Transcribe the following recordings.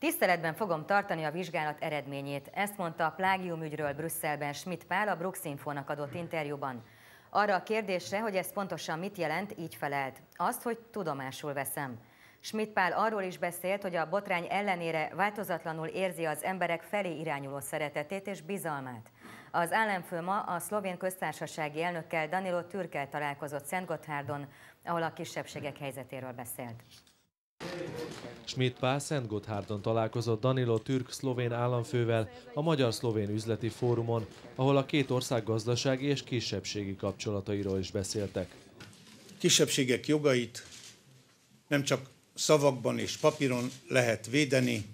Tiszteletben fogom tartani a vizsgálat eredményét, ezt mondta a plágium ügyről Brüsszelben Schmidt Pál a Infónak adott interjúban. Arra a kérdésre, hogy ez pontosan mit jelent, így felelt. Azt, hogy tudomásul veszem. Schmidt Pál arról is beszélt, hogy a botrány ellenére változatlanul érzi az emberek felé irányuló szeretetét és bizalmát. Az államfő ma a szlovén köztársasági elnökkel Danilo Türkel találkozott Szent Gotthárdon, ahol a kisebbségek helyzetéről beszélt. Schmidt Pál Szent Gotthárdon találkozott Danilo türk-szlovén államfővel a Magyar-Szlovén Üzleti Fórumon, ahol a két ország gazdasági és kisebbségi kapcsolatairól is beszéltek. Kisebbségek jogait nem csak szavakban és papíron lehet védeni,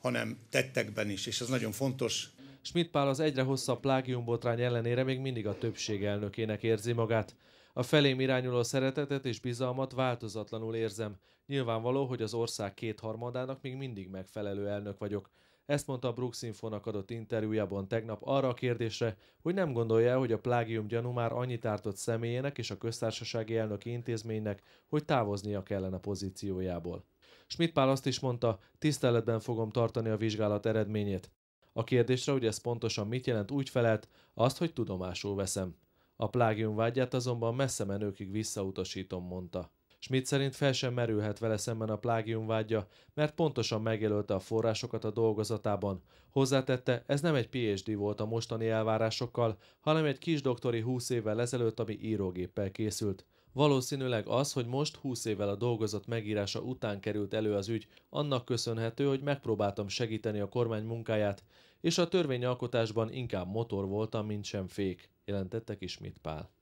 hanem tettekben is, és ez nagyon fontos, Schmidt Pál az egyre hosszabb plágiumbotrány ellenére még mindig a többség elnökének érzi magát. A felém irányuló szeretetet és bizalmat változatlanul érzem. Nyilvánvaló, hogy az ország kétharmadának még mindig megfelelő elnök vagyok. Ezt mondta Brooks Infónak adott interjújában tegnap arra a kérdésre, hogy nem gondolja, hogy a plágium gyanú már annyit ártott személyének és a köztársasági elnöki intézménynek, hogy távoznia kellene pozíciójából. Schmidt Pál azt is mondta, tiszteletben fogom tartani a vizsgálat eredményét. A kérdésre, hogy ez pontosan mit jelent, úgy felelt, azt, hogy tudomásul veszem. A plágium vágyát azonban messze menőkig visszautasítom, mondta. Schmidt szerint fel sem merülhet vele szemben a plágium vágya, mert pontosan megjelölte a forrásokat a dolgozatában. Hozzátette, ez nem egy PhD volt a mostani elvárásokkal, hanem egy kis doktori húsz évvel ezelőtt, ami írógéppel készült. Valószínűleg az, hogy most 20 évvel a dolgozat megírása után került elő az ügy, annak köszönhető, hogy megpróbáltam segíteni a kormány munkáját, és a törvényalkotásban inkább motor voltam, mint sem fék, jelentette Ismét Pál.